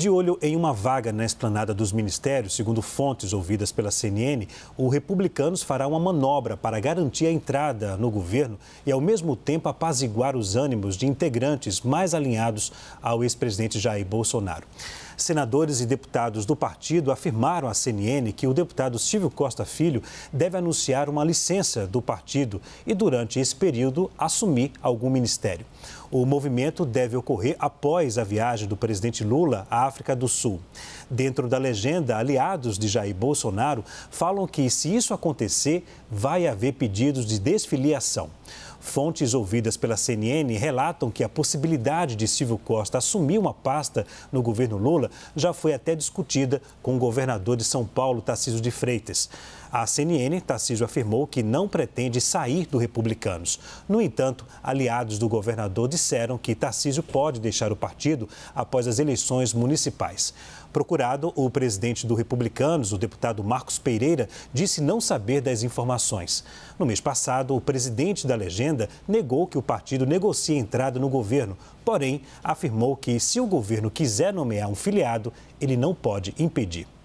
De olho em uma vaga na esplanada dos ministérios, segundo fontes ouvidas pela CNN, o Republicanos fará uma manobra para garantir a entrada no governo e, ao mesmo tempo, apaziguar os ânimos de integrantes mais alinhados ao ex-presidente Jair Bolsonaro. Senadores e deputados do partido afirmaram à CNN que o deputado Silvio Costa Filho deve anunciar uma licença do partido e, durante esse período, assumir algum ministério. O movimento deve ocorrer após a viagem do presidente Lula à África do Sul. Dentro da legenda, aliados de Jair Bolsonaro falam que, se isso acontecer, vai haver pedidos de desfiliação. Fontes ouvidas pela CNN relatam que a possibilidade de Silvio Costa assumir uma pasta no governo Lula já foi até discutida com o governador de São Paulo, Tarcísio de Freitas. A CNN, Tarcísio afirmou que não pretende sair do Republicanos. No entanto, aliados do governador disseram que Tarcísio pode deixar o partido após as eleições municipais. Procurado, o presidente do Republicanos, o deputado Marcos Pereira, disse não saber das informações. No mês passado, o presidente da legenda negou que o partido negocie entrada no governo, porém afirmou que se o governo quiser nomear um filiado, ele não pode impedir.